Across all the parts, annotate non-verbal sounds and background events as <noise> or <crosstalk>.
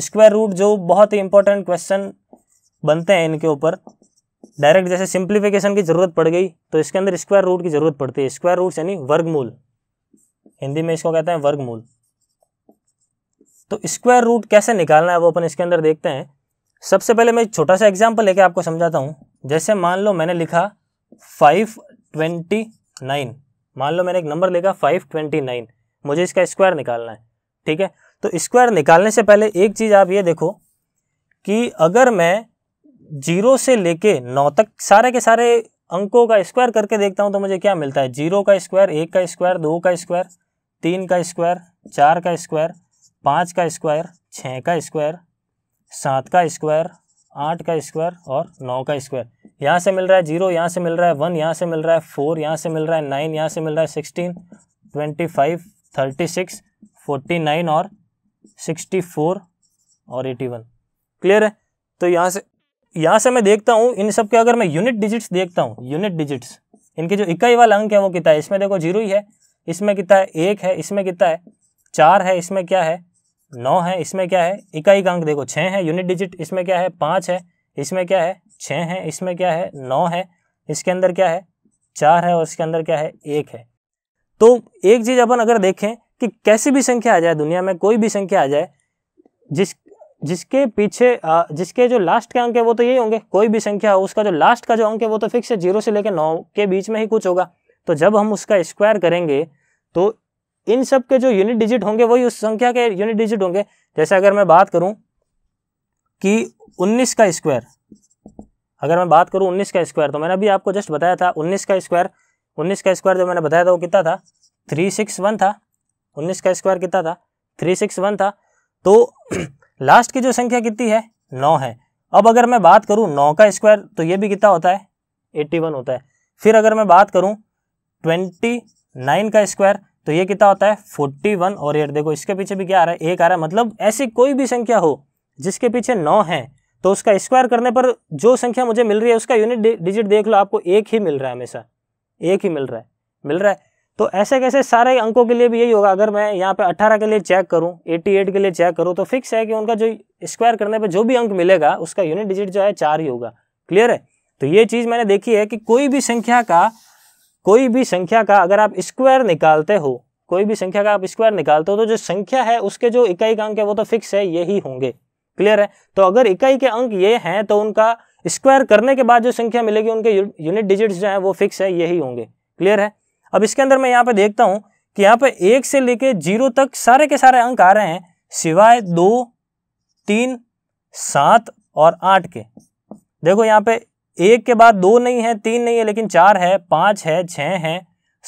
square root जो बहुत ही important question बनते हैं इनके ऊपर डायरेक्ट जैसे सिंप्लीफिकेशन की जरूरत पड़ गई तो इसके अंदर स्क्वायर रूट की जरूरत पड़ती है स्क्वायर रूट यानी वर्गमूल हिंदी में इसको कहते हैं वर्गमूल तो स्क्वायर रूट कैसे निकालना है वो अपन इसके अंदर देखते हैं सबसे पहले मैं छोटा सा एग्जाम्पल लेके आपको समझाता हूँ जैसे मान लो मैंने लिखा फाइव ट्वेंटी नाइन मान लो मैंने एक नंबर लिखा फाइव ट्वेंटी नाइन मुझे इसका स्क्वायर निकालना है ठीक है तो स्क्वायर निकालने से पहले एक चीज़ आप ये देखो कि अगर मैं जीरो से लेके नौ तक सारे के सारे अंकों का स्क्वायर करके देखता हूँ तो मुझे क्या मिलता है जीरो का स्क्वायर एक का स्क्वायर दो का स्क्वायर तीन का स्क्वायर चार का स्क्वायर पाँच का स्क्वायर छः का स्क्वायर सात का स्क्वायर आठ का स्क्वायर और नौ का स्क्वायर यहाँ से मिल रहा है जीरो यहाँ से मिल रहा है वन यहाँ से मिल रहा है फोर यहाँ से मिल रहा है नाइन यहाँ से मिल रहा है sixteen twenty five thirty six forty nine और सिक्सटी फोर और एटी वन क्लियर है तो यहाँ से यहाँ से मैं देखता हूँ इन सब के अगर मैं यूनिट डिजिट्स देखता हूँ यूनिट डिजिट्स इनके जो इकाई वाला अंक है वो कितना है इसमें देखो जीरो ही है इसमें कितना है एक है इसमें कितना है चार है इसमें क्या है नौ है इसमें क्या है इकाई का अंक देखो छः है यूनिट डिजिट इसमें क्या है पाँच है इसमें क्या है छः है इसमें क्या है नौ है इसके अंदर क्या है चार है और इसके अंदर क्या है एक है तो एक चीज़ अपन अगर देखें कि कैसी भी संख्या आ जाए दुनिया में कोई भी संख्या आ जाए जिस जिसके पीछे जिसके जो लास्ट के अंक है वो तो यही होंगे कोई भी संख्या हो उसका जो लास्ट का जो अंक है वो तो फिक्स है जीरो से लेकर नौ के बीच में ही कुछ होगा तो जब हम उसका स्क्वायर करेंगे तो इन सब के जो यूनिट डिजिट होंगे वही उस संख्या के यूनिट डिजिट होंगे जैसे अगर मैं बात करूं कि 19 का स्क्वायर अगर मैं बात करूं 19 का स्क्वायर तो मैंने अभी आपको जस्ट बताया था 19 का स्क्वायर 19 का स्क्वायर जो मैंने बताया था वो कितना था थ्री सिक्स वन था उन्नीस का स्क्वायर कितना था थ्री सिक्स वन था तो लास्ट <clears throat> की जो संख्या कितनी है नौ है अब अगर मैं बात करूं नौ का स्क्वायर तो ये भी कितना होता है एट्टी वन होता है फिर अगर मैं बात करूँ ट्वेंटी नाइन का स्क्वायर तो ये कितना होता है फोर्टी वन और एट देखो इसके पीछे भी क्या आ रहा है एक आ रहा है मतलब ऐसी कोई भी संख्या हो जिसके पीछे नौ है तो उसका स्क्वायर करने पर जो संख्या मुझे मिल रही है उसका यूनिट डिजिट देख लो आपको एक ही मिल रहा है हमेशा एक ही मिल रहा है मिल रहा है तो ऐसे कैसे सारे अंकों के लिए भी यही होगा अगर मैं यहाँ पे 18 के लिए चेक करूँ 88 के लिए चेक करूँ तो फिक्स है कि उनका जो स्क्वायर करने पे जो भी अंक मिलेगा उसका यूनिट डिजिट जो है चार ही होगा क्लियर है तो ये चीज़ मैंने देखी है कि कोई भी संख्या का कोई भी संख्या का अगर आप स्क्वायर निकालते हो कोई भी संख्या का आप स्क्वायर निकालते हो तो जो संख्या है उसके जो इकाई का अंक है वो तो फिक्स है ये होंगे क्लियर है तो अगर इकाई के अंक ये हैं तो उनका स्क्वायर करने के बाद जो संख्या मिलेगी उनके यूनिट डिजिट जो हैं वो फिक्स है यही होंगे क्लियर है अब इसके अंदर मैं यहाँ पे देखता हूँ कि यहाँ पे एक से लेके जीरो तक सारे के सारे अंक आ रहे हैं सिवाय दो तीन सात और आठ के देखो यहाँ पे एक के बाद दो नहीं है तीन नहीं है लेकिन चार है पाँच है छः है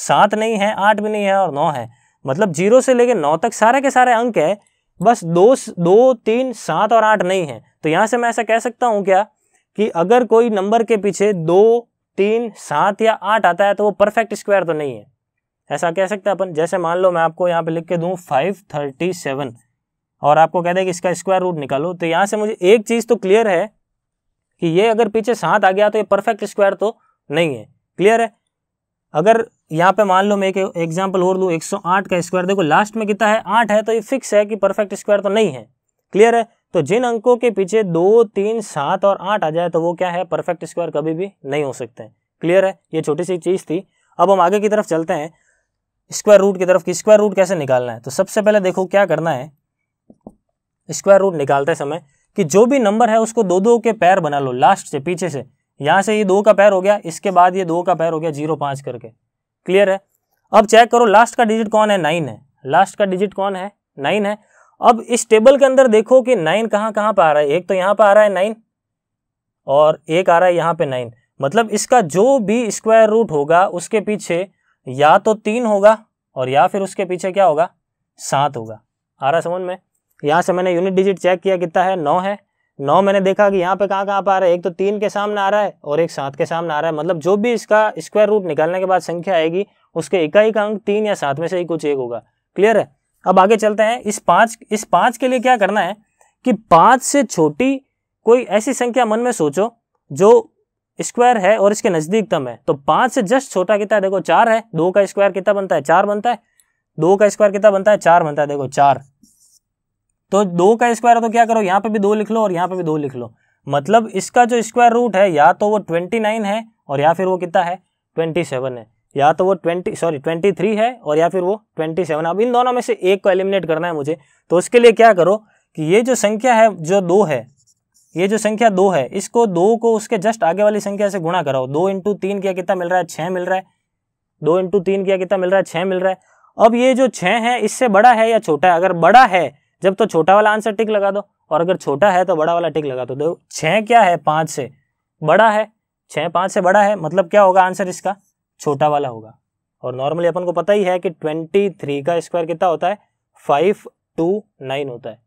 सात नहीं है आठ भी नहीं है और नौ है मतलब जीरो से लेके नौ तक सारे के सारे अंक है बस दो दो तीन सात और आठ नहीं है तो यहाँ से मैं ऐसा कह सकता हूँ क्या कि अगर कोई नंबर के पीछे दो तीन सात या आठ आता है तो वो परफेक्ट स्क्वायर तो नहीं है ऐसा कह सकते हैं अपन जैसे मान लो मैं आपको यहाँ पे लिख के दूँ फाइव थर्टी सेवन और आपको कह दें कि इसका स्क्वायर रूट निकालो तो यहाँ से मुझे एक चीज़ तो क्लियर है कि ये अगर पीछे सात आ गया तो ये परफेक्ट स्क्वायर तो नहीं है क्लियर है अगर यहाँ पे मान लो मैं एक एग्जाम्पल और दूँ आठ का स्क्वायर देखो लास्ट में कितना है आठ है तो ये फिक्स है कि परफेक्ट स्क्वायर तो नहीं है क्लियर है तो जिन अंकों के पीछे दो तीन सात और आठ आ जाए तो वो क्या है परफेक्ट स्क्वायर कभी भी नहीं हो सकते हैं क्लियर है ये छोटी सी चीज़ थी अब हम आगे की तरफ चलते हैं स्क्वायर रूट की तरफ कि स्क्वायर रूट कैसे निकालना है तो सबसे पहले देखो क्या करना है स्क्वायर रूट निकालते समय कि जो भी नंबर है उसको दो दो के पैर बना लो लास्ट से पीछे से यहां से ये दो का पैर हो गया इसके बाद ये दो का पैर हो गया जीरो पांच करके क्लियर है अब चेक करो लास्ट का डिजिट कौन है नाइन है लास्ट का डिजिट कौन है नाइन है अब इस टेबल के अंदर देखो कि नाइन कहाँ कहाँ पर आ रहा है एक तो यहाँ पर आ रहा है नाइन और एक आ रहा है यहाँ पे नाइन मतलब इसका जो भी स्क्वायर रूट होगा उसके पीछे या तो तीन होगा और या फिर उसके पीछे क्या होगा सात होगा आ रहा समझ में यहाँ से मैंने यूनिट डिजिट चेक किया कितना है नौ है नौ मैंने देखा कि यहाँ पे कहाँ कहाँ पर आ रहा है एक तो तीन के सामने आ रहा है और एक सात के सामने आ रहा है मतलब जो भी इसका स्क्वायर रूट निकालने के बाद संख्या आएगी उसके इकाई का अंक तीन या सात में से ही कुछ एक होगा क्लियर है अब आगे चलते हैं इस पाँच इस पाँच के लिए क्या करना है कि पाँच से छोटी कोई ऐसी संख्या मन में सोचो जो स्क्वायर है और इसके नज़दीकतम है तो पाँच से जस्ट छोटा कितना है देखो चार है दो का स्क्वायर कितना बनता है चार बनता है दो का स्क्वायर कितना बनता है चार बनता है देखो चार तो दो का स्क्वायर तो क्या करो यहाँ पे भी दो लिख लो और यहाँ पे भी दो लिख लो मतलब इसका जो स्क्वायर रूट है या तो वो ट्वेंटी नाइन है और या फिर वो कितना है ट्वेंटी सेवन है या तो वो ट्वेंटी सॉरी ट्वेंटी थ्री है और या फिर वो ट्वेंटी सेवन अब इन दोनों में से एक को एलिमिनेट करना है मुझे तो उसके लिए क्या करो कि ये जो संख्या है जो दो है ये जो संख्या दो है इसको दो को उसके जस्ट आगे वाली संख्या से गुणा कराओ दो इंटू तीन किया कितना मिल रहा है छः मिल रहा है दो इंटू तीन किया कितना मिल रहा है छः मिल रहा है अब ये जो छः है इससे बड़ा है या छोटा है अगर बड़ा है जब तो छोटा वाला आंसर टिक लगा दो और अगर छोटा है तो बड़ा वाला टिक लगा दो देखो छः क्या है पाँच से बड़ा है छः पाँच से बड़ा है मतलब क्या होगा आंसर इसका छोटा वाला होगा और नॉर्मली अपन को पता ही है कि ट्वेंटी थ्री का स्क्वायर कितना होता है फाइव टू नाइन होता है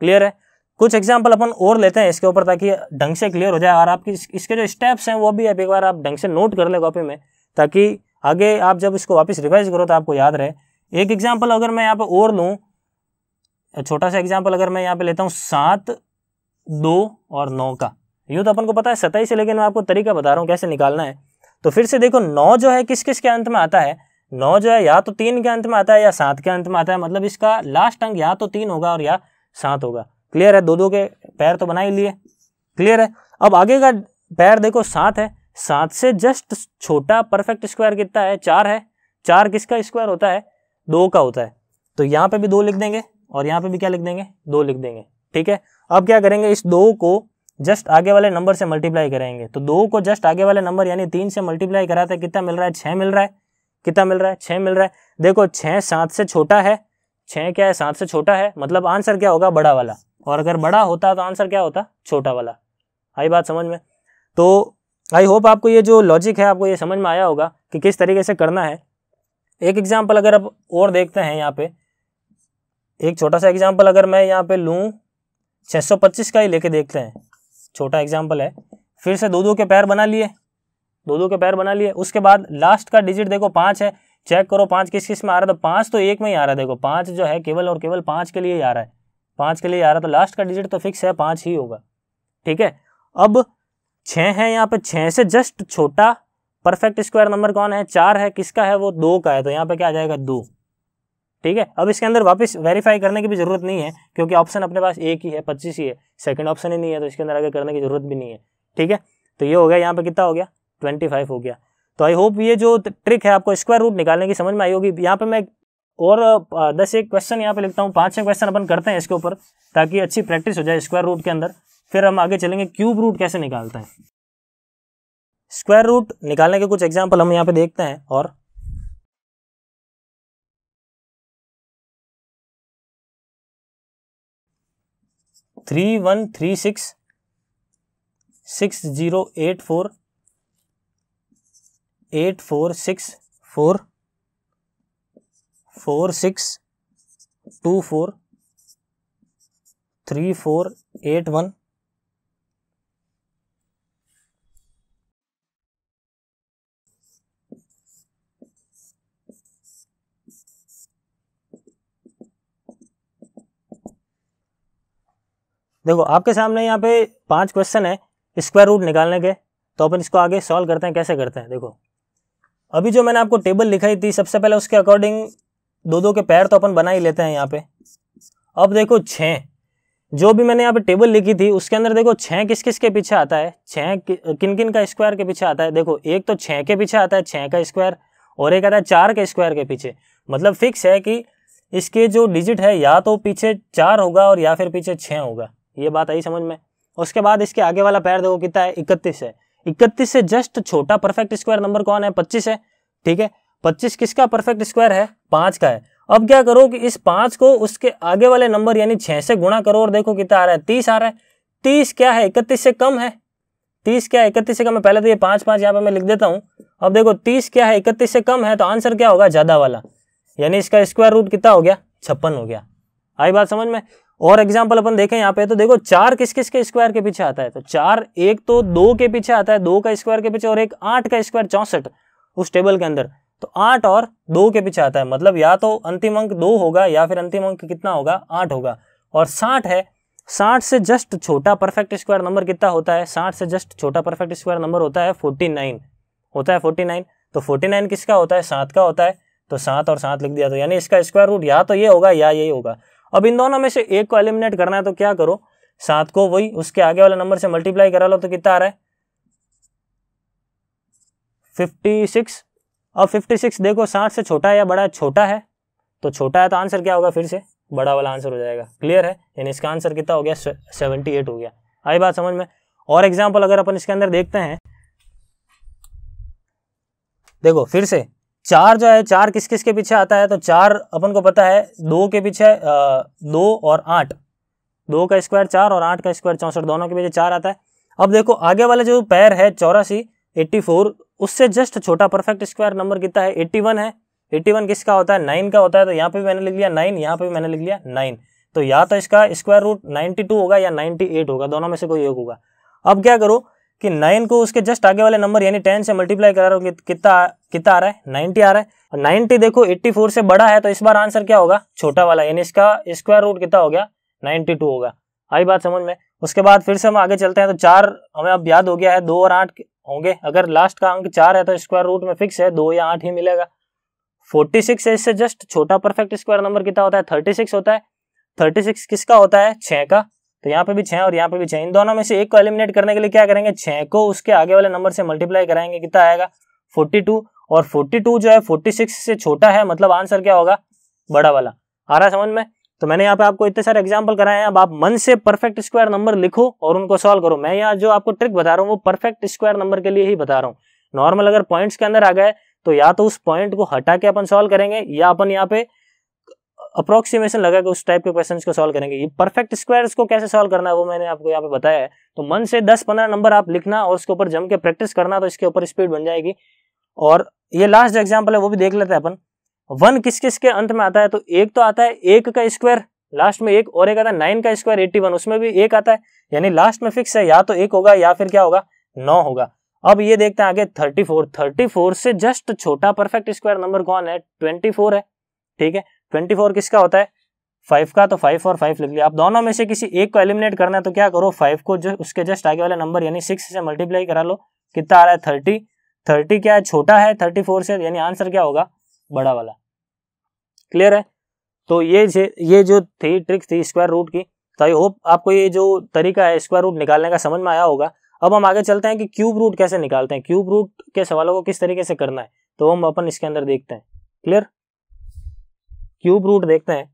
क्लियर है कुछ एग्जाम्पल अपन और लेते हैं इसके ऊपर ताकि ढंग से क्लियर हो जाए और आपकी इसके जो स्टेप्स हैं वो भी आप एक बार आप ढंग से नोट कर ले कॉपी में ताकि आगे आप जब इसको वापस रिवाइज करो तो आपको याद रहे एक एग्जाम्पल अगर मैं यहाँ पे और लूँ छोटा सा एग्जाम्पल अगर मैं यहाँ पे लेता हूँ सात दो और नौ का यूँ तो अपन को पता है सताईस से लेकिन मैं आपको तरीका बता रहा हूँ कैसे निकालना है तो फिर से देखो नौ जो है किस किस के अंत में आता है नौ जो है या तो तीन के अंत में आता है या सात के अंत में आता है मतलब इसका लास्ट अंक या तो तीन होगा और या सात होगा क्लियर है दो दो के पैर तो बना ही लिए क्लियर है अब आगे का पैर देखो सात है सात से जस्ट छोटा परफेक्ट स्क्वायर कितना है चार है चार किसका स्क्वायर होता है दो का होता है तो यहाँ पे भी दो लिख देंगे और यहाँ पे भी क्या लिख देंगे दो लिख देंगे ठीक है अब क्या करेंगे इस दो को जस्ट आगे वाले नंबर से मल्टीप्लाई करेंगे तो दो को जस्ट आगे वाले नंबर यानी तीन से मल्टीप्लाई कराते कितना मिल रहा है छः मिल रहा है कितना मिल रहा है छः मिल रहा है देखो छः सात से छोटा है छः क्या है सात से छोटा है मतलब आंसर क्या होगा बड़ा वाला और अगर बड़ा होता तो आंसर क्या होता छोटा वाला आई बात समझ में तो आई होप आपको ये जो लॉजिक है आपको ये समझ में आया होगा कि किस तरीके से करना है एक एग्जाम्पल अगर आप और देखते हैं यहाँ पे एक छोटा सा एग्जाम्पल अगर मैं यहाँ पे लूँ 625 का ही लेके देखते हैं छोटा एग्जाम्पल है फिर से दो दो के पैर बना लिए दो दो के पैर बना लिए उसके बाद लास्ट का डिजिट देखो पाँच है चेक करो पाँच किस किस में आ रहा था पाँच तो एक में ही आ रहा है देखो पाँच जो है केवल और केवल पाँच के लिए ही आ रहा है पाँच के लिए आ रहा था लास्ट तो का डिजिट तो फिक्स है पाँच ही होगा ठीक है अब छः है यहाँ पे छः से जस्ट छोटा परफेक्ट स्क्वायर नंबर कौन है चार है किसका है वो दो का है तो यहाँ पे क्या आ जाएगा दो ठीक है अब इसके अंदर वापस वेरीफाई करने की भी जरूरत नहीं है क्योंकि ऑप्शन अपने पास एक ही है पच्चीस ही है सेकंड ऑप्शन ही नहीं है तो इसके अंदर आगे करने की जरूरत भी नहीं है ठीक है तो ये हो गया यहाँ पे कितना हो गया ट्वेंटी फाइव हो गया तो आई होप ये जो ट्रिक है आपको स्क्वायर रूट निकालने की समझ में आई होगी यहाँ पे मैं और दस एक क्वेश्चन यहाँ पे लिखता हूँ पाँच छः क्वेश्चन अपन करते हैं इसके ऊपर ताकि अच्छी प्रैक्टिस हो जाए स्क्वायर रूट के अंदर फिर हम आगे चलेंगे क्यूब रूट कैसे निकालते हैं स्क्वायर रूट निकालने के कुछ एग्जाम्पल हम यहाँ पे देखते हैं और three one three six six zero eight four eight four six four four six two four three four eight one देखो आपके सामने यहाँ पे पांच क्वेश्चन है स्क्वायर रूट निकालने के तो अपन इसको आगे सॉल्व करते हैं कैसे करते हैं देखो अभी जो मैंने आपको टेबल लिखाई थी सबसे पहले उसके अकॉर्डिंग दो दो के पैर तो अपन बना ही लेते हैं यहाँ पे अब देखो छः जो भी मैंने यहाँ पे टेबल लिखी थी उसके अंदर देखो छः किस किस के पीछे आता है छः किन किन का स्क्वायर के पीछे आता है देखो एक तो छः के पीछे आता है छः का स्क्वायर और एक आता है चार के स्क्वायर के पीछे मतलब फिक्स है कि इसके जो डिजिट है या तो पीछे चार होगा और या फिर पीछे छः होगा ये बात आई समझ में उसके बाद इसके आगे वाला पैर देखो कितना है इकतीस है इकतीस से जस्ट छोटा परफेक्ट स्क्वायर नंबर कौन है पच्चीस है ठीक है पच्चीस किसका परफेक्ट स्क्वायर है पांच का है अब क्या करो कि इस पांच को उसके आगे वाले नंबर यानी छह से गुणा करो और देखो कितना आ रहा है तीस आ रहा है तीस क्या है इकतीस से कम है तीस क्या है इकतीस से कम है पहले तो ये पांच पांच यहाँ पे मैं लिख देता हूँ अब देखो तीस क्या है इकतीस से कम है तो आंसर क्या होगा ज्यादा वाला यानी इसका स्क्वायर रूट कितना हो गया छप्पन हो गया आई बात समझ में और एग्जाम्पल अपन देखें यहाँ पे तो देखो चार किस किस के स्क्वायर के पीछे आता है तो चार एक तो दो के पीछे आता है दो का स्क्वायर के पीछे और एक आठ का स्क्वायर चौसठ उस टेबल के अंदर तो आठ और दो के पीछे आता है मतलब या तो अंतिम अंक दो होगा या फिर अंतिम अंक कितना होगा आठ होगा और साठ है साठ से जस्ट छोटा परफेक्ट स्क्वायर नंबर कितना होता है साठ से जस्ट छोटा परफेक्ट स्क्वायर नंबर होता है फोर्टी नाइन होता है फोर्टी नाइन तो फोर्टी नाइन किसका होता है सात का होता है तो सात और सात लिख दिया तो यानी इसका स्क्वायर रूट या तो ये होगा या यही होगा अब इन दोनों में से एक को एलिमिनेट करना है तो क्या करो सात को वही उसके आगे वाले नंबर से मल्टीप्लाई करा लो तो कितना आ रहा है फिफ्टी सिक्स अब फिफ्टी सिक्स देखो साठ से छोटा है या बड़ा है छोटा है तो छोटा है तो आंसर क्या होगा फिर से बड़ा वाला आंसर हो जाएगा क्लियर है यानी इसका आंसर कितना हो गया सेवेंटी एट हो गया आई बात समझ में और एग्जाम्पल अगर अपन इसके अंदर देखते हैं देखो फिर से चार जो है चार किस किस के पीछे आता है तो चार अपन को पता है दो के पीछे दो और आठ दो का स्क्वायर चार और आठ का स्क्वायर चौंसठ दोनों के पीछे चार आता है अब देखो आगे वाला जो पैर है चौरासी एट्टी फोर उससे जस्ट छोटा परफेक्ट स्क्वायर नंबर कितना है एट्टी वन है एट्टी वन किसका होता है नाइन का होता है तो यहाँ पे भी मैंने लिख लिया नाइन यहाँ पे भी मैंने लिख लिया नाइन तो या तो इसका स्क्वायर रूट नाइन्टी टू होगा या नाइन्टी एट होगा दोनों में से कोई एक होगा अब क्या करो कि नाइन को उसके जस्ट आगे वाले नंबर यानी टेन से मल्टीप्लाई करा रहा हूँ कितना कितना आ रहा है नाइनटी आ रहा है और नाइनटी देखो एट्टी फोर से बड़ा है तो इस बार आंसर क्या होगा छोटा वाला यानी इसका स्क्वायर रूट कितना हो गया नाइन्टी टू होगा आई बात समझ में उसके बाद फिर से हम आगे चलते हैं तो चार हमें अब याद हो गया है दो और आठ होंगे अगर लास्ट का अंक चार है तो स्क्वायर रूट में फिक्स है दो या आठ ही मिलेगा फोर्टी सिक्स है इससे जस्ट छोटा परफेक्ट स्क्वायर नंबर कितना होता है थर्टी सिक्स होता है थर्टी सिक्स किसका होता है छः का तो यहाँ पे भी छह और यहाँ पे भी छह इन दोनों में से एक को एलिमिनेट करने के लिए क्या करेंगे छह को उसके आगे वाले नंबर से मल्टीप्लाई कराएंगे कितना आएगा फोर्टी टू और फोर्टी टू जो है फोर्टी सिक्स से छोटा है मतलब आंसर क्या होगा बड़ा वाला आ रहा समझ में तो मैंने यहाँ पे आपको इतने सारे एग्जाम्पल कराए हैं अब आप मन से परफेक्ट स्क्वायर नंबर लिखो और उनको सॉल्व करो मैं यहाँ जो आपको ट्रिक बता रहा हूँ वो परफेक्ट स्क्वायर नंबर के लिए ही बता रहा हूँ नॉर्मल अगर पॉइंट्स के अंदर आ गए तो या तो उस पॉइंट को हटा के अपन सॉल्व करेंगे या अपन यहाँ पे अप्रोक्सीमेशन लगा के उस टाइप के क्वेश्चन को सॉल्व करेंगे ये परफेक्ट स्क्वायर को कैसे सॉल्व करना है वो मैंने आपको यहाँ पे बताया है तो मन से दस पंद्रह नंबर आप लिखना और उसके ऊपर जम के प्रैक्टिस करना तो इसके ऊपर स्पीड बन जाएगी और ये लास्ट एग्जाम्पल है वो भी देख लेते हैं अपन वन किस किस के अंत में आता है तो एक तो आता है एक का स्क्वायर लास्ट में एक और एक आता है नाइन का स्क्वायर एट्टी वन उसमें भी एक आता है यानी लास्ट में फिक्स है या तो एक होगा या फिर क्या होगा नौ होगा अब ये देखते हैं आगे थर्टी फोर थर्टी फोर से जस्ट छोटा परफेक्ट स्क्वायर नंबर कौन है ट्वेंटी फोर है ठीक है ट्वेंटी फोर किसका होता है फाइव का तो फाइव और फाइव लिख लिया आप दोनों में से किसी एक को एलिमिनेट करना है तो क्या करो फाइव को जो उसके जस्ट आगे वाले नंबर यानी सिक्स से मल्टीप्लाई करा लो कितना आ रहा है थर्टी थर्टी क्या है छोटा है थर्टी फोर से यानी आंसर क्या होगा बड़ा वाला क्लियर है तो ये ये जो थी ट्रिक थी स्क्वायर रूट की तो आई होप आपको ये जो तरीका है स्क्वायर रूट निकालने का समझ में आया होगा अब हम आगे चलते हैं कि क्यूब रूट कैसे निकालते हैं क्यूब रूट के सवालों को किस तरीके से करना है तो हम अपन इसके अंदर देखते हैं क्लियर क्यूब रूट देखते हैं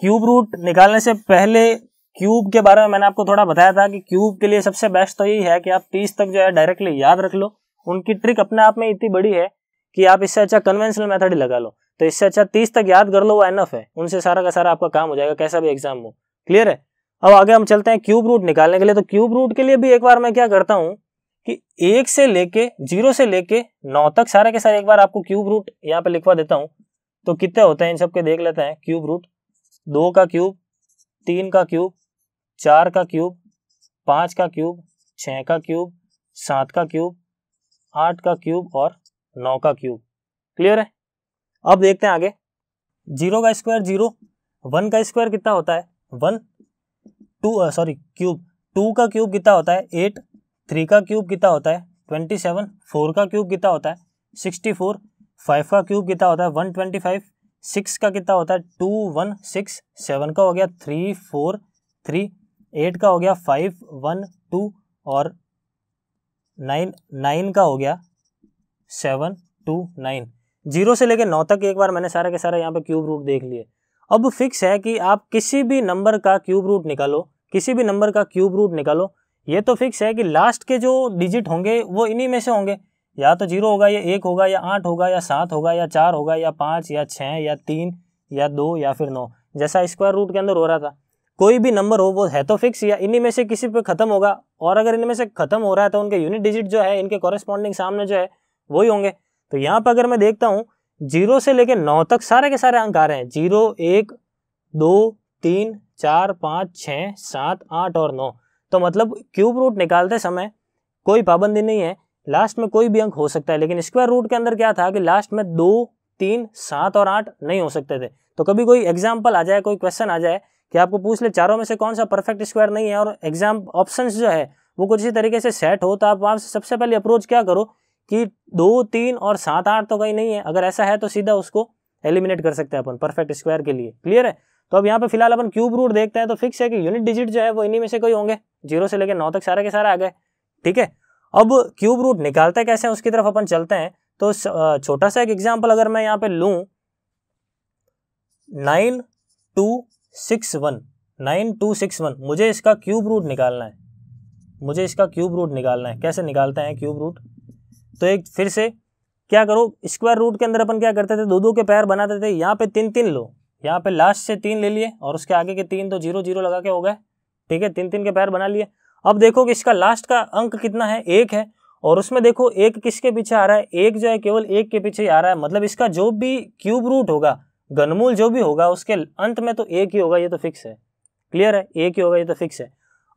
क्यूब रूट निकालने से पहले क्यूब के बारे में मैंने आपको थोड़ा बताया था कि क्यूब के लिए सबसे बेस्ट तो यही है कि आप तीस तक जो है डायरेक्टली याद रख लो उनकी ट्रिक अपने आप में इतनी बड़ी है कि आप इससे अच्छा कन्वेंशनल मेथड ही लगा लो तो इससे अच्छा तीस तक याद कर लो वो एनफ है उनसे सारा का सारा आपका काम हो जाएगा कैसा भी एग्जाम हो क्लियर है अब आगे हम चलते हैं क्यूब रूट निकालने के लिए तो क्यूब रूट के लिए भी एक बार मैं क्या करता हूँ कि एक से लेके जीरो से लेके नौ तक सारे के सारे एक बार आपको क्यूब रूट यहाँ पे लिखवा देता हूँ तो कितने होते हैं इन सब के देख लेते हैं क्यूब रूट दो का क्यूब तीन का क्यूब चार का क्यूब पाँच का क्यूब छः का क्यूब सात का क्यूब आठ का क्यूब और नौ का क्यूब क्लियर है अब देखते हैं आगे जीरो का स्क्वायर जीरो वन का स्क्वायर कितना होता है one two sorry cube two का क्यूब कितना होता है एट थ्री का क्यूब कितना होता है ट्वेंटी सेवन फोर का क्यूब कितना होता है सिक्सटी फोर फाइव का क्यूब कितना होता है वन ट्वेंटी फाइव सिक्स का कितना होता है टू वन सिक्स सेवन का हो गया थ्री फोर थ्री एट का हो गया फाइव वन टू और नाइन नाइन का हो गया सेवन टू नाइन जीरो से लेकर नौ तक एक बार मैंने सारे के सारा यहाँ पे क्यूब रूट देख लिए अब फिक्स है कि आप किसी भी नंबर का क्यूब रूट निकालो किसी भी नंबर का क्यूब रूट निकालो ये तो फिक्स है कि लास्ट के जो डिजिट होंगे वो इन्हीं में से होंगे या तो जीरो होगा या एक होगा या आठ होगा या सात होगा या चार होगा या पाँच या छः या तीन या दो या फिर नौ जैसा स्क्वायर रूट के अंदर हो रहा था कोई भी नंबर हो वो है तो फिक्स या इन्हीं में से किसी पे ख़त्म होगा और अगर इनमें से ख़त्म हो रहा है तो उनके यूनिट डिजिट जो है इनके कॉरेस्पॉन्डिंग सामने जो है वही होंगे तो यहाँ पर अगर मैं देखता हूँ जीरो से लेकर नौ तक सारे के सारे अंक आ रहे हैं जीरो एक दो तीन चार पाँच छः सात आठ और नौ तो मतलब क्यूब रूट निकालते समय कोई पाबंदी नहीं है लास्ट में कोई भी अंक हो सकता है लेकिन स्क्वायर रूट के अंदर क्या था कि लास्ट में दो तीन सात और आठ नहीं हो सकते थे तो कभी कोई एग्जाम्पल आ जाए कोई क्वेश्चन आ जाए कि आपको पूछ ले चारों में से कौन सा परफेक्ट स्क्वायर नहीं है और एग्जाम ऑप्शन जो है वो कुछ इसी तरीके से सेट हो तो आप वहाँ से सबसे पहले अप्रोच क्या करो कि दो तीन और सात आठ तो कहीं नहीं है अगर ऐसा है तो सीधा उसको एलिमिनेट कर सकते हैं अपन परफेक्ट स्क्वायर के लिए क्लियर है तो अब यहाँ पे फिलहाल अपन क्यूब रूट देखते हैं तो फिक्स है कि यूनिट डिजिट जो है वो इन्हीं में से कोई होंगे जीरो से लेकर नौ तक सारे के सारे आ गए ठीक है अब क्यूब रूट निकालते कैसे उसकी तरफ अपन चलते हैं तो छोटा सा एक एग्जाम्पल अगर मैं यहाँ पे लू nine two six one nine two six one मुझे इसका क्यूब रूट निकालना है मुझे इसका क्यूब रूट निकालना है कैसे निकालते हैं क्यूब रूट तो एक फिर से क्या करो स्क्वायर रूट के अंदर अपन क्या करते थे दो दो के पैर बनाते थे यहाँ पे तीन तीन लो यहाँ पे लास्ट से तीन ले लिए और उसके आगे के तीन तो जीरो जीरो लगा के हो गए ठीक है तीन तीन के पैर बना लिए अब देखो कि इसका लास्ट का अंक कितना है एक है और उसमें देखो एक किसके पीछे आ रहा है एक जो है केवल एक के पीछे आ रहा है मतलब इसका जो भी क्यूब रूट होगा घनमूल जो भी होगा उसके अंत में तो एक ही होगा ये तो फिक्स है क्लियर है एक ही होगा ये तो फिक्स है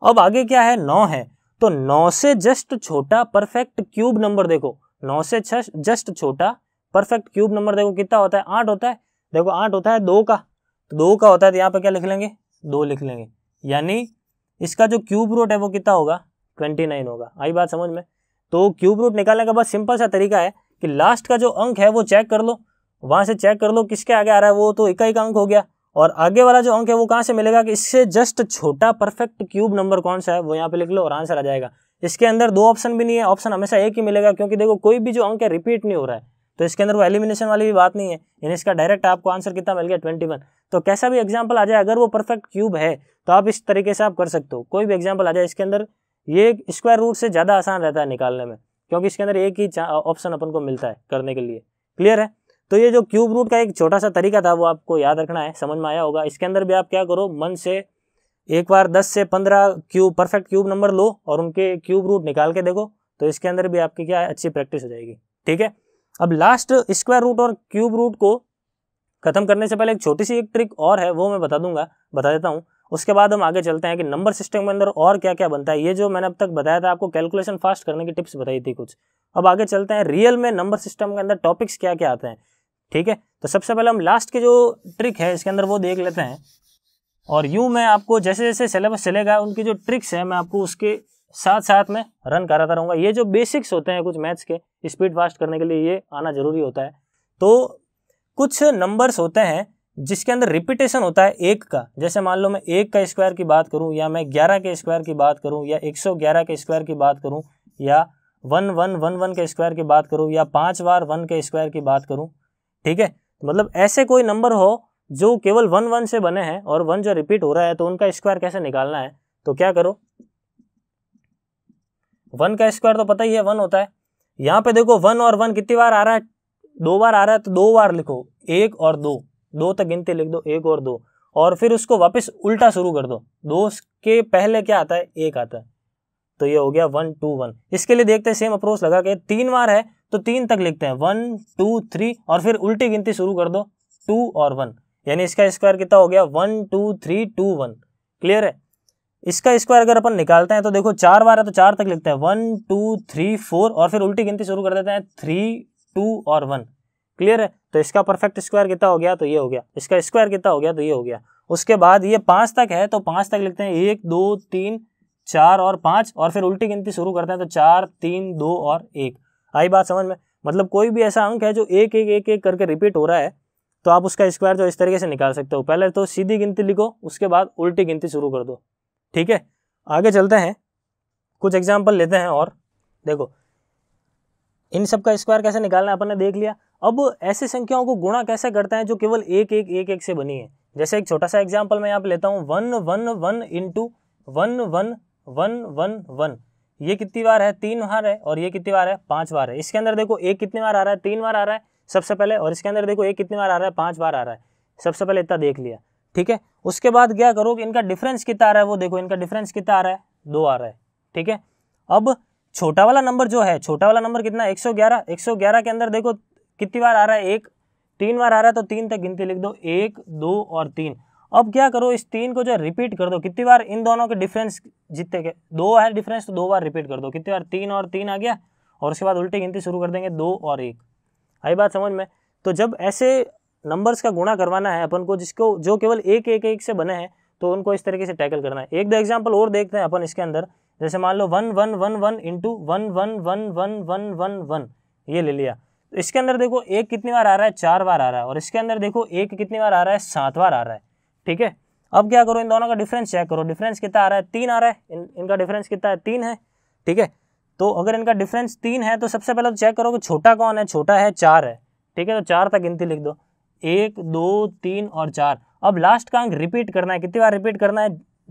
अब आगे क्या है नौ है तो नौ से जस्ट छोटा परफेक्ट क्यूब नंबर देखो नौ से छ जस्ट छोटा परफेक्ट क्यूब नंबर देखो कितना होता है आठ होता है देखो आठ होता है दो का तो दो का होता है तो यहाँ पे क्या लिख लेंगे दो लिख लेंगे यानी इसका जो क्यूब रूट है वो कितना होगा ट्वेंटी नाइन होगा आई बात समझ में तो क्यूब रूट निकालने का बस सिंपल सा तरीका है कि लास्ट का जो अंक है वो चेक कर लो वहाँ से चेक कर लो किसके आगे आ रहा है वो तो इक्का अंक हो गया और आगे वाला जो अंक है वो कहाँ से मिलेगा कि इससे जस्ट छोटा परफेक्ट क्यूब नंबर कौन सा है वो यहाँ पे लिख लो और आंसर आ जाएगा इसके अंदर दो ऑप्शन भी नहीं है ऑप्शन हमेशा एक ही मिलेगा क्योंकि देखो कोई भी जो अंक है रिपीट नहीं हो रहा है तो इसके अंदर वो एलिमिनेशन वाली भी बात नहीं है यानी इसका डायरेक्ट आपको आंसर कितना मिल गया ट्वेंटी वन तो कैसा भी एग्जाम्पल आ जाए अगर वो परफेक्ट क्यूब है तो आप इस तरीके से आप कर सकते हो कोई भी एग्जाम्पल आ जाए इसके अंदर ये स्क्वायर रूट से ज़्यादा आसान रहता है निकालने में क्योंकि इसके अंदर एक ही ऑप्शन अपन को मिलता है करने के लिए क्लियर है तो ये जो क्यूब रूट का एक छोटा सा तरीका था वो आपको याद रखना है समझ में आया होगा इसके अंदर भी आप क्या करो मन से एक बार दस से पंद्रह क्यूब परफेक्ट क्यूब नंबर लो और उनके क्यूब रूट निकाल के देखो तो इसके अंदर भी आपकी क्या अच्छी प्रैक्टिस हो जाएगी ठीक है अब लास्ट स्क्वायर रूट और क्यूब रूट को खत्म करने से पहले एक छोटी सी एक ट्रिक और है वो मैं बता दूंगा बता देता हूँ उसके बाद हम आगे चलते हैं कि नंबर सिस्टम के अंदर और क्या क्या बनता है ये जो मैंने अब तक बताया था आपको कैलकुलेशन फास्ट करने की टिप्स बताई थी कुछ अब आगे चलते हैं रियल में नंबर सिस्टम के अंदर टॉपिक्स क्या क्या आते हैं ठीक है तो सबसे पहले हम लास्ट के जो ट्रिक है इसके अंदर वो देख लेते हैं और यूँ मैं आपको जैसे जैसे सिलेबस चलेगा उनकी जो ट्रिक्स है मैं आपको उसके साथ साथ में रन कराता रहूँगा ये जो बेसिक्स होते हैं कुछ मैथ्स के स्पीड फास्ट करने के लिए ये आना ज़रूरी होता है तो कुछ नंबर्स होते हैं जिसके अंदर रिपीटेशन होता है एक का जैसे मान लो मैं एक का स्क्वायर की बात करूं या मैं ग्यारह के स्क्वायर की बात करूं या एक सौ ग्यारह के स्क्वायर की बात करूं या वन वन वन वन के स्क्वायर की बात करूं या पांच बार वन के स्क्वायर की बात करूं ठीक है मतलब ऐसे कोई नंबर हो जो केवल वन वन से बने हैं और वन जो रिपीट हो रहा है तो उनका स्क्वायर कैसे निकालना है तो क्या करो वन का स्क्वायर तो पता ही है वन होता है यहाँ पे देखो वन और वन कितनी बार आ रहा है दो बार आ रहा है तो दो बार लिखो एक और दो दो तक गिनती लिख दो एक और दो और फिर उसको वापस उल्टा शुरू कर दो दो के पहले क्या आता है एक आता है तो ये हो गया वन टू वन इसके लिए देखते हैं सेम अप्रोच लगा के तीन बार है तो तीन तक लिखते हैं वन टू थ्री और फिर उल्टी गिनती शुरू कर दो टू और वन यानी इसका स्क्वायर कितना हो गया one two three two one clear है इसका स्क्वायर अगर अपन निकालते हैं तो देखो चार बार है तो चार तक लिखते हैं वन टू थ्री फोर और फिर उल्टी गिनती शुरू कर देते हैं थ्री टू और वन क्लियर है तो इसका परफेक्ट स्क्वायर कितना हो गया तो ये हो गया इसका स्क्वायर कितना हो गया तो ये हो गया उसके बाद ये पाँच तक है तो पाँच तक लिखते हैं एक दो तीन चार और पाँच और फिर उल्टी गिनती शुरू करते हैं तो चार तीन दो और एक आई बात समझ में मतलब कोई भी ऐसा अंक है जो एक एक एक एक करके रिपीट हो रहा है तो आप उसका स्क्वायर जो इस तरीके से निकाल सकते हो पहले तो सीधी गिनती लिखो उसके बाद उल्टी गिनती शुरू कर दो ठीक है आगे चलते हैं कुछ एग्जाम्पल लेते हैं और देखो इन सब का स्क्वायर कैसे निकालना अपन ने देख लिया अब ऐसी संख्याओं को गुणा कैसे करते हैं जो केवल एक एक एक एक से बनी है जैसे एक छोटा सा एग्जाम्पल मैं यहाँ पे लेता हूँ one one one into one one one one one ये कितनी बार है तीन बार है और ये कितनी बार है पांच बार है इसके अंदर देखो एक कितनी बार आ रहा है तीन बार आ रहा है सबसे पहले और इसके अंदर देखो एक कितनी बार आ रहा है पांच बार आ रहा है सबसे पहले इतना देख लिया ठीक है उसके बाद क्या करो कि इनका डिफरेंस कितना आ रहा है वो देखो इनका डिफरेंस कितना आ रहा है दो आ रहा है ठीक है अब छोटा वाला नंबर जो है छोटा वाला नंबर कितना 111 111 के अंदर देखो कितनी बार आ रहा है एक तीन बार आ रहा है तो तीन तक गिनती लिख दो एक दो और तीन अब क्या करो इस तीन को जो है रिपीट कर दो कितनी बार इन दोनों के डिफरेंस जितने के दो है डिफरेंस तो दो बार रिपीट कर दो कितनी बार तीन और तीन आ गया और उसके बाद उल्टी गिनती शुरू कर देंगे दो और एक आई बात समझ में तो जब ऐसे नंबर्स का गुणा करवाना है अपन को जिसको जो केवल एक एक एक से बने हैं तो उनको इस तरीके से टैकल करना है एक दो एग्जाम्पल और देखते हैं अपन इसके अंदर जैसे मान लो one one one one into one one one one one one one ये ले लिया तो इसके अंदर देखो एक कितनी बार आ रहा है चार बार आ रहा है और इसके अंदर देखो एक कितनी बार आ रहा है सात बार आ रहा है ठीक है अब क्या करो इन दोनों का डिफरेंस चेक करो डिफरेंस कितना आ रहा है तीन आ रहा है इन, इनका डिफरेंस कितना है तीन है ठीक है तो अगर इनका डिफरेंस तीन है तो सबसे पहले तो चेक करो कि छोटा कौन है छोटा है चार है ठीक है तो चार तक गिनती लिख दो एक दो तीन और चार अब लास्ट का अंक रिपीट करना है कितनी बार रिपीट करना है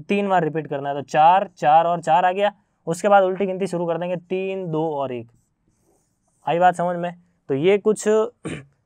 तीन बार रिपीट करना है तो चार चार और चार आ गया उसके बाद उल्टी गिनती शुरू कर देंगे तीन दो और एक आई बात समझ में तो ये कुछ <clears throat>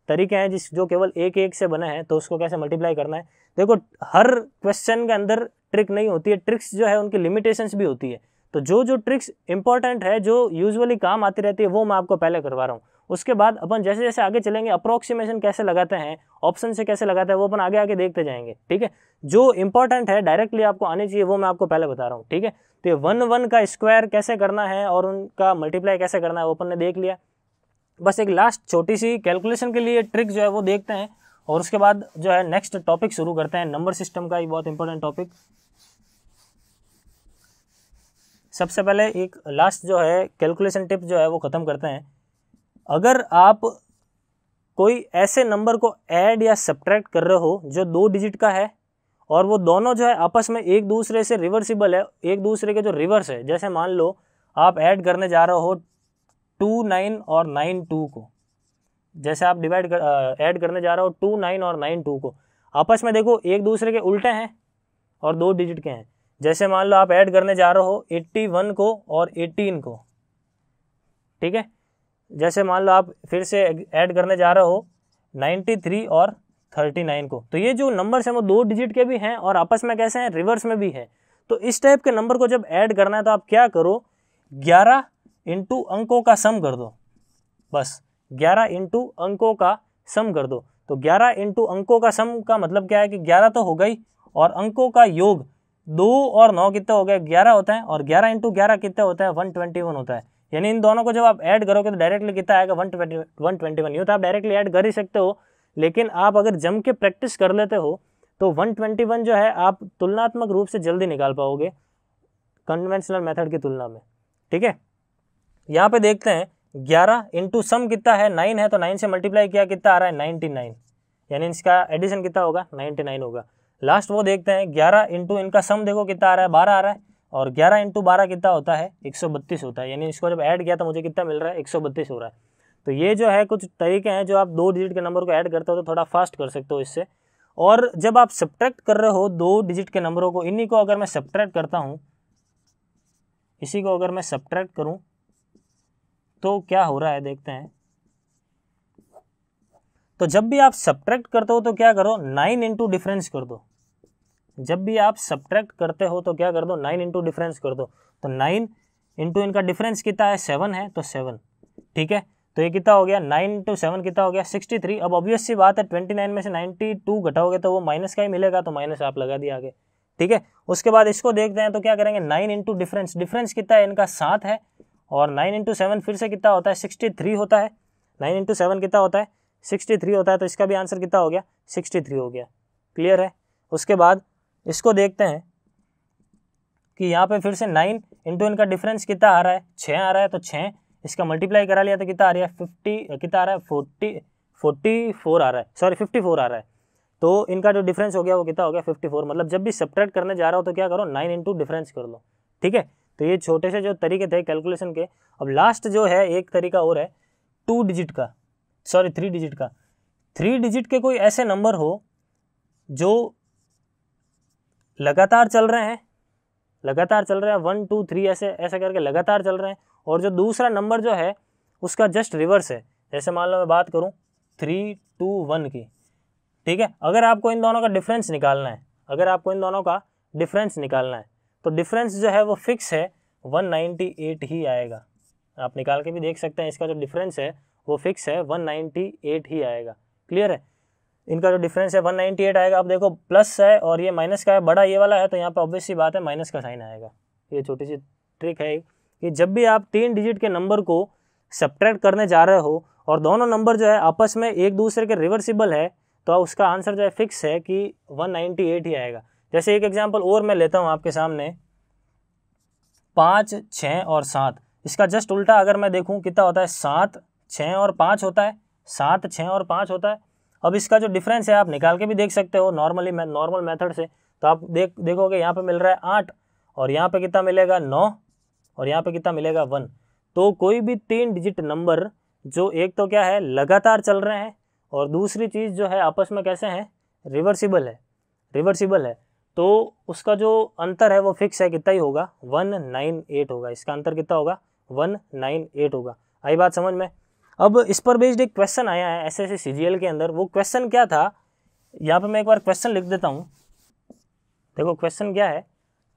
तरीके हैं जिस जो केवल एक एक से बने हैं तो उसको कैसे मल्टीप्लाई करना है देखो हर क्वेश्चन के अंदर ट्रिक नहीं होती है ट्रिक्स जो है उनकी लिमिटेशंस भी होती है तो जो जो ट्रिक्स इंपॉर्टेंट है जो यूजुअली काम आती रहती है वो मैं आपको पहले करवा रहा हूँ उसके बाद अपन जैसे जैसे आगे चलेंगे अप्रोक्सीमेशन कैसे लगाते हैं ऑप्शन से कैसे लगाते हैं वो अपन आगे आगे देखते जाएंगे ठीक है जो इंपॉर्टेंट है डायरेक्टली आपको आने चाहिए वो मैं आपको पहले बता रहा हूँ ठीक है तो ये वन वन का स्क्वायर कैसे करना है और उनका मल्टीप्लाई कैसे करना है वो अपन ने देख लिया बस एक लास्ट छोटी सी कैलकुलेशन के लिए ट्रिक जो है वो देखते हैं और उसके बाद जो है नेक्स्ट टॉपिक शुरू करते हैं नंबर सिस्टम का ये बहुत इंपॉर्टेंट टॉपिक सबसे पहले एक लास्ट जो है कैलकुलेशन टिप जो है वो ख़त्म करते हैं अगर आप कोई ऐसे नंबर को ऐड या सब्ट्रैक्ट कर रहे हो जो दो डिजिट का है और वो दोनों जो है आपस में एक दूसरे से रिवर्सिबल है एक दूसरे के जो रिवर्स है जैसे मान लो आप ऐड करने जा रहे हो टू नाइन और नाइन टू को जैसे आप डिवाइड कर ऐड करने जा रहे हो टू नाइन और नाइन टू को आपस में देखो एक दूसरे के उल्टे हैं और दो डिजिट के हैं जैसे मान लो आप ऐड करने जा रहे हो एट्टी वन को और एटीन को ठीक है जैसे मान लो आप फिर से ऐड करने जा रहे हो 93 और 39 को तो ये जो नंबर्स हैं वो दो डिजिट के भी हैं और आपस में कैसे हैं रिवर्स में भी हैं तो इस टाइप के नंबर को जब ऐड करना है तो आप क्या करो 11 इंटू अंकों का सम कर दो बस 11 इंटू अंकों का सम कर दो तो 11 इंटू अंकों का सम का मतलब क्या है कि 11 तो हो गई और अंकों का योग दो और नौ कितने हो गए ग्यारह होता है और ग्यारह इंटू ग्यारह कितने होता है वन ट्वेंटी वन होता है यानी इन दोनों को जब आप ऐड करोगे तो डायरेक्टली कितना आएगा one twenty one twenty one यूँ तो आप डायरेक्टली ऐड कर ही सकते हो लेकिन आप अगर जम के प्रैक्टिस कर लेते हो तो वन ट्वेंटी वन जो है आप तुलनात्मक रूप से जल्दी निकाल पाओगे कन्वेंशनल मेथड की तुलना में ठीक है यहाँ पे देखते हैं ग्यारह इंटू सम कितना है नाइन है तो नाइन से मल्टीप्लाई किया कितना आ रहा है नाइन्टी नाइन यानी इसका एडिशन कितना होगा नाइन्टी नाइन होगा लास्ट वो देखते हैं ग्यारह इंटू इनका सम देखो कितना आ रहा है बारह आ रहा है और 11 इंटू बारह कितना होता है 132 होता है यानी इसको जब ऐड किया तो मुझे कितना मिल रहा है 132 हो रहा है तो ये जो है कुछ तरीके हैं जो आप दो डिजिट के नंबर को ऐड करते हो तो थोड़ा फास्ट कर सकते हो इससे और जब आप सब्ट्रैक्ट कर रहे हो दो डिजिट के नंबरों को इन्हीं को अगर मैं सब्ट्रैक्ट करता हूँ इसी को अगर मैं सब्ट्रैक्ट करूँ तो क्या हो रहा है देखते हैं तो जब भी आप सब्ट्रैक्ट करते हो तो क्या करो नाइन इंटू डिफरेंस कर दो जब भी आप सब्ट्रैक्ट करते हो तो क्या कर दो नाइन इंटू डिफरेंस कर दो तो नाइन इंटू इनका डिफरेंस कितना है सेवन है तो सेवन ठीक है तो ये कितना हो गया नाइन इंटू सेवन कितना हो गया सिक्सटी थ्री अब ऑब्वियस सी बात है ट्वेंटी नाइन में से नाइन्टी टू घटाओगे तो वो माइनस का ही मिलेगा तो माइनस आप लगा दिया आगे ठीक है उसके बाद इसको देखते हैं तो क्या करेंगे नाइन इंटू डिफरेंस डिफरेंस कितना है इनका सात है और नाइन इंटू सेवन फिर से कितना होता है सिक्सटी थ्री होता है नाइन इंटू सेवन कितना होता है सिक्सटी थ्री होता है तो इसका भी आंसर कितना हो गया सिक्सटी थ्री हो गया क्लियर है उसके बाद इसको देखते हैं कि यहाँ पे फिर से नाइन इंटू इनका डिफरेंस कितना आ रहा है छः आ रहा है तो छः इसका मल्टीप्लाई करा लिया तो कितना आ रहा है फिफ्टी कितना आ रहा है फोर्टी फोर्टी फोर आ रहा है सॉरी फिफ्टी फोर आ रहा है तो इनका जो डिफरेंस हो गया वो कितना हो गया फिफ्टी फोर मतलब जब भी सपरेट करने जा रहा हो तो क्या करो नाइन इंटू डिफरेंस कर लो ठीक है तो ये छोटे से जो तरीके थे कैलकुलेशन के अब लास्ट जो है एक तरीका और है टू डिजिट का सॉरी थ्री डिजिट का थ्री डिजिट के कोई ऐसे नंबर हो जो लगातार चल रहे हैं लगातार चल रहे हैं वन टू थ्री ऐसे ऐसे करके लगातार चल रहे हैं और जो दूसरा नंबर जो है उसका जस्ट रिवर्स है जैसे मान लो मैं बात करूँ थ्री टू वन की ठीक है अगर आपको इन दोनों का डिफरेंस निकालना है अगर आपको इन दोनों का डिफरेंस निकालना है तो डिफरेंस जो है वो फिक्स है 198 ही आएगा आप निकाल के भी देख सकते हैं इसका जो डिफरेंस है वो फिक्स है 198 ही आएगा क्लियर है इनका जो डिफरेंस है वन एट आएगा आप देखो प्लस है और ये माइनस का है बड़ा ये वाला है तो यहाँ पर ऑब्वियस सी बात है माइनस का साइन आएगा ये छोटी सी ट्रिक है कि जब भी आप तीन डिजिट के नंबर को सब्ट्रैक्ट करने जा रहे हो और दोनों नंबर जो है आपस में एक दूसरे के रिवर्सिबल है तो उसका आंसर जो है फिक्स है कि एट ही आएगा जैसे एक एग्जाम्पल और मैं लेता हूँ आपके सामने पाँच छः और सात इसका जस्ट उल्टा अगर मैं देखूँ कितना होता है सात छः और पाँच होता है सात छः और पाँच होता है अब इसका जो डिफरेंस है आप निकाल के भी देख सकते हो नॉर्मली नॉर्मल मेथड से तो आप देख देखोगे यहाँ पे मिल रहा है आठ और यहाँ पे कितना मिलेगा नौ और यहाँ पे कितना मिलेगा वन तो कोई भी तीन डिजिट नंबर जो एक तो क्या है लगातार चल रहे हैं और दूसरी चीज़ जो है आपस में कैसे हैं रिवर्सिबल है रिवर्सिबल है तो उसका जो अंतर है वो फिक्स है कितना ही होगा वन नाइन एट होगा इसका अंतर कितना होगा वन नाइन एट होगा आई बात समझ में अब इस पर बेस्ड एक क्वेश्चन आया है एस एस के अंदर वो क्वेश्चन क्या था यहाँ पर मैं एक बार क्वेश्चन लिख देता हूँ देखो क्वेश्चन क्या है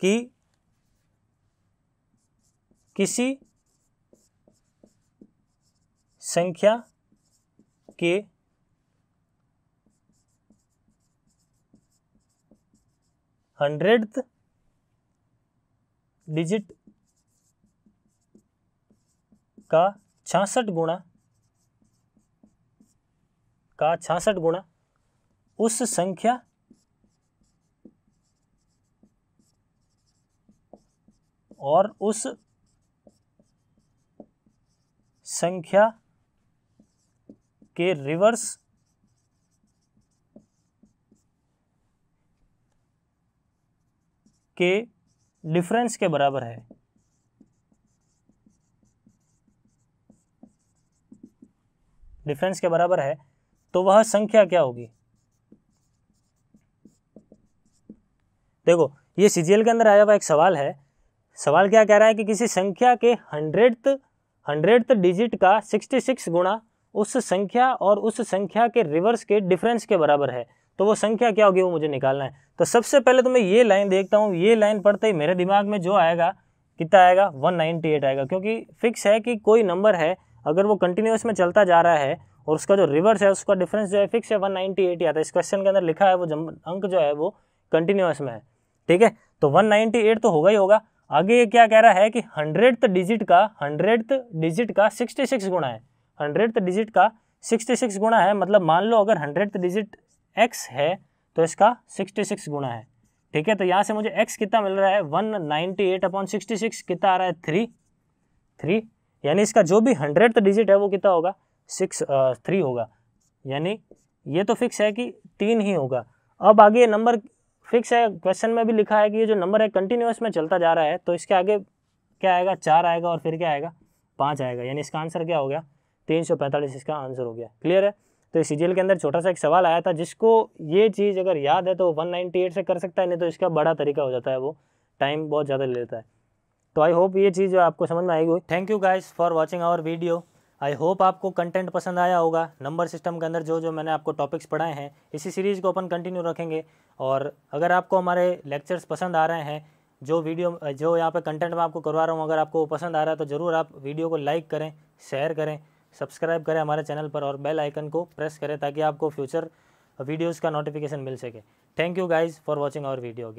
कि किसी संख्या के हंड्रेड डिजिट का छियासठ गुणा का छियासठ गुणा उस संख्या और उस संख्या के रिवर्स के डिफरेंस के बराबर है डिफरेंस के बराबर है तो वह संख्या क्या होगी देखो ये सीजीएल के अंदर आया हुआ एक सवाल है सवाल क्या कह रहा है कि किसी संख्या के हंड्रेड हंड्रेड डिजिट का सिक्सटी सिक्स गुणा उस संख्या और उस संख्या के रिवर्स के डिफरेंस के बराबर है तो वो संख्या क्या होगी वो मुझे निकालना है तो सबसे पहले तो मैं ये लाइन देखता हूँ ये लाइन पढ़ते ही मेरे दिमाग में जो आएगा कितना आएगा 198 आएगा क्योंकि फिक्स है कि कोई नंबर है अगर वो कंटिन्यूस में चलता जा रहा है और उसका जो रिवर्स है उसका डिफरेंस जो है फिक्स है वन नाइन्टी एट आता है इस क्वेश्चन के अंदर लिखा है वो जम अंक जो है वो कंटिन्यूस में है ठीक है तो वन नाइन्टी एट तो होगा ही होगा आगे ये क्या कह रहा है कि हंड्रेड डिजिट का हंड्रेड डिजिट का सिक्सटी सिक्स गुणा है हंड्रेड डिजिट का सिक्सटी सिक्स गुणा है मतलब मान लो अगर हंड्रेड डिजिट एक्स है तो इसका सिक्सटी सिक्स गुणा है ठीक है तो यहाँ से मुझे एक्स कितना मिल रहा है one ninety eight upon sixty six कितना आ रहा है थ्री थ्री यानी इसका जो भी हंड्रेड डिजिट है वो कितना होगा सिक्स थ्री होगा यानी ये तो फिक्स है कि तीन ही होगा अब आगे ये नंबर फिक्स है क्वेश्चन में भी लिखा है कि ये जो नंबर है कंटिन्यूस में चलता जा रहा है तो इसके आगे क्या आएगा चार आएगा और फिर क्या आएगा पाँच आएगा यानी इसका आंसर क्या हो गया तीन सौ पैंतालीस इसका आंसर हो गया क्लियर है तो इस सीजीएल के अंदर छोटा सा एक सवाल आया था जिसको ये चीज़ अगर याद है तो वन नाइनटी एट से कर सकता है नहीं तो इसका बड़ा तरीका हो जाता है वो टाइम बहुत ज़्यादा ले लेता है तो आई होप ये चीज़ जो आपको समझ में आएगी thank you guys for watching our video I hope आपको कंटेंट पसंद आया होगा नंबर सिस्टम के अंदर जो जो मैंने आपको टॉपिक्स पढ़ाए हैं इसी सीरीज़ को अपन कंटिन्यू रखेंगे और अगर आपको हमारे लेक्चर्स पसंद आ रहे हैं जो वीडियो जो यहाँ पे कंटेंट मैं आपको करवा रहा हूँ अगर आपको पसंद आ रहा है तो ज़रूर आप वीडियो को लाइक करें शेयर करें सब्सक्राइब करें हमारे चैनल पर और बेल आइकन को प्रेस करें ताकि आपको फ्यूचर वीडियोज़ का नोटिफिकेशन मिल सके thank you guys for watching our video